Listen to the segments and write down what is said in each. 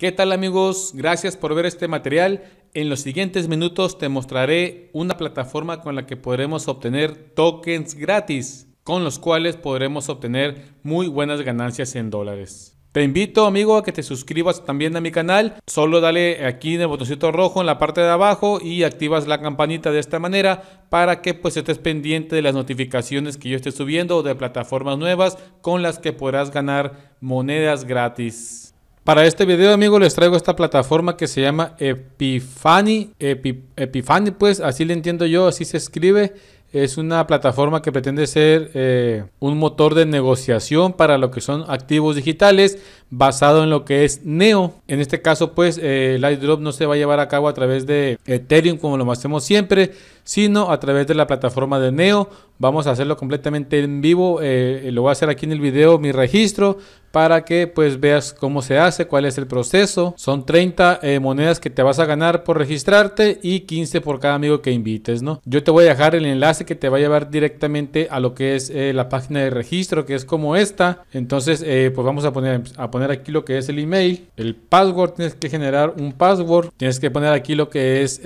¿Qué tal amigos? Gracias por ver este material. En los siguientes minutos te mostraré una plataforma con la que podremos obtener tokens gratis, con los cuales podremos obtener muy buenas ganancias en dólares. Te invito amigo a que te suscribas también a mi canal, solo dale aquí en el botoncito rojo en la parte de abajo y activas la campanita de esta manera para que pues estés pendiente de las notificaciones que yo esté subiendo o de plataformas nuevas con las que podrás ganar monedas gratis. Para este video, amigos, les traigo esta plataforma que se llama Epifany. Epi, Epifany, pues así le entiendo yo, así se escribe. Es una plataforma que pretende ser eh, un motor de negociación para lo que son activos digitales basado en lo que es Neo. En este caso, pues eh, Lightdrop no se va a llevar a cabo a través de Ethereum como lo hacemos siempre, sino a través de la plataforma de Neo Vamos a hacerlo completamente en vivo. Eh, eh, lo voy a hacer aquí en el video, mi registro, para que pues veas cómo se hace, cuál es el proceso. Son 30 eh, monedas que te vas a ganar por registrarte y 15 por cada amigo que invites, ¿no? Yo te voy a dejar el enlace que te va a llevar directamente a lo que es la página de registro, que es como esta. Entonces, pues vamos a poner, a poner aquí lo que es el email, el password, tienes que generar un password, tienes que poner aquí lo que es,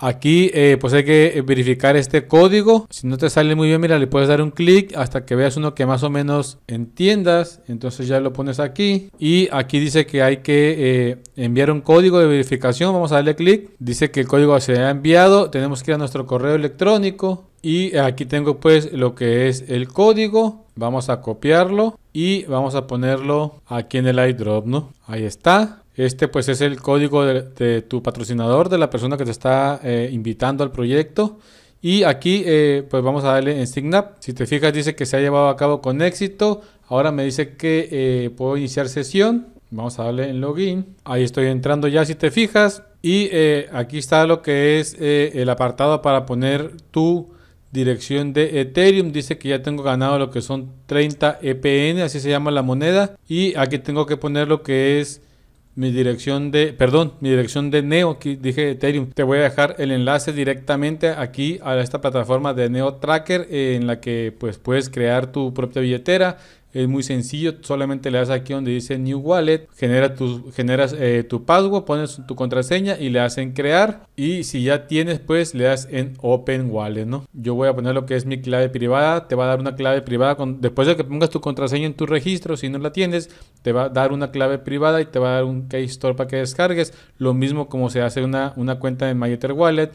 aquí pues hay que verificar este código. Si no te sale muy bien mira, le puedes dar un clic hasta que veas uno que más o menos entiendas. Entonces ya lo pones aquí. Y aquí dice que hay que eh, enviar un código de verificación. Vamos a darle clic. Dice que el código se ha enviado. Tenemos que ir a nuestro correo electrónico. Y aquí tengo pues lo que es el código. Vamos a copiarlo y vamos a ponerlo aquí en el iDrop, ¿no? Ahí está. Este pues es el código de, tu patrocinador, de la persona que te está eh, invitando al proyecto. Y aquí, eh, pues vamos a darle en SignUp. Si te fijas, dice que se ha llevado a cabo con éxito. Ahora me dice que eh, puedo iniciar sesión. Vamos a darle en login. Ahí estoy entrando ya, si te fijas. Y eh, aquí está lo que es el apartado para poner tu dirección de Ethereum. Dice que ya tengo ganado lo que son 30 EPN, así se llama la moneda. Y aquí tengo que poner lo que es mi dirección de, perdón, mi dirección de Neo, aquí dije Ethereum. Te voy a dejar el enlace directamente aquí a esta plataforma de Neo Tracker en la que pues puedes crear tu propia billetera es muy sencillo, solamente le das aquí donde dice New Wallet, genera generas eh, tu password, pones tu contraseña y le hacen crear. Y si ya tienes, pues le das en Open Wallet, ¿no? Yo voy a poner lo que es mi clave privada, te va a dar una clave privada. después de que pongas tu contraseña en tu registro, si no la tienes, te va a dar una clave privada y te va a dar un Key Store para que descargues. Lo mismo como se hace una, una cuenta de MyEtherWallet.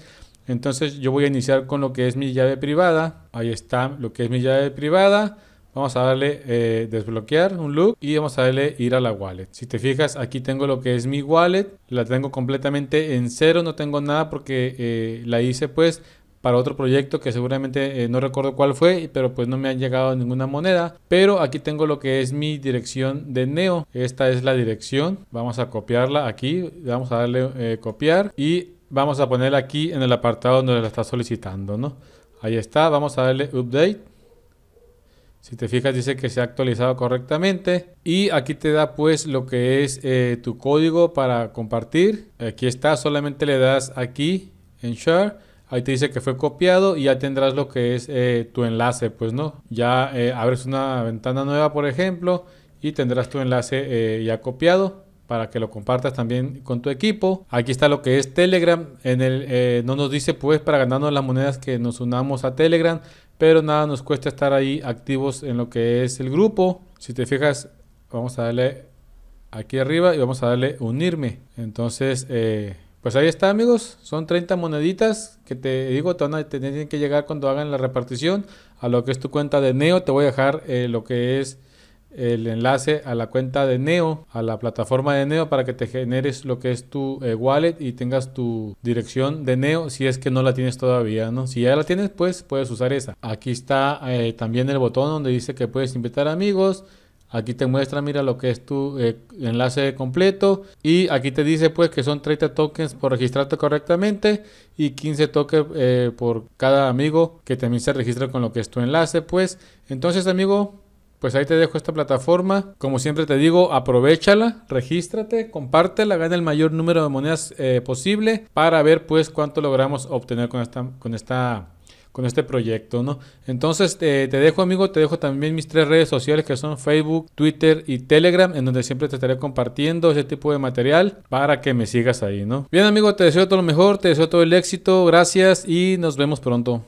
Entonces yo voy a iniciar con lo que es mi llave privada. Ahí está lo que es mi llave privada. Vamos a darle eh, desbloquear un look y vamos a darle ir a la wallet. Si te fijas, aquí tengo lo que es mi wallet. La tengo completamente en cero, no tengo nada porque eh, la hice pues para otro proyecto que seguramente eh, no recuerdo cuál fue, pero pues no me han llegado ninguna moneda. Pero aquí tengo lo que es mi dirección de Neo. Esta es la dirección. Vamos a copiarla aquí. Vamos a darle copiar y vamos a ponerla aquí en el apartado donde la está solicitando, ¿no? Ahí está. Vamos a darle update si te fijas dice que se ha actualizado correctamente y aquí te da pues lo que es eh, tu código para compartir. Aquí está, solamente le das aquí en share. Ahí te dice que fue copiado y ya tendrás lo que es eh, tu enlace, pues no. Ya eh, abres una ventana nueva, por ejemplo, y tendrás tu enlace ya copiado para que lo compartas también con tu equipo. Aquí está lo que es Telegram. En el, eh, no nos dice pues para ganarnos las monedas que nos unamos a Telegram, pero nada nos cuesta estar ahí activos en lo que es el grupo. Si te fijas, vamos a darle aquí arriba y vamos a darle unirme. Entonces, eh, pues ahí está amigos, son 30 moneditas que te digo, te, van a, te que llegar cuando hagan la repartición a lo que es tu cuenta de Neo. Te voy a dejar eh, lo que es el enlace a la cuenta de Neo, a la plataforma de Neo para que te generes lo que es tu eh, wallet y tengas tu dirección de Neo si es que no la tienes todavía, ¿no? Si ya la tienes, pues puedes usar esa. Aquí está eh, también el botón donde dice que puedes invitar amigos. Aquí te muestra, mira lo que es tu eh, enlace completo. Y aquí te dice pues que son 30 tokens por registrarte correctamente y 15 tokens por cada amigo que también se registra con lo que es tu enlace. Pues entonces amigo, pues ahí te dejo esta plataforma. Como siempre te digo, aprovechala, regístrate, compártela, gana el mayor número de monedas eh, posible para ver pues cuánto logramos obtener con esta, con esta con este proyecto, ¿no? Entonces te dejo, amigo, te dejo también mis tres redes sociales que son Facebook, Twitter y Telegram, en donde siempre te estaré compartiendo ese tipo de material para que me sigas ahí, ¿no? Bien, amigo, te deseo todo lo mejor, te deseo todo el éxito, gracias y nos vemos pronto.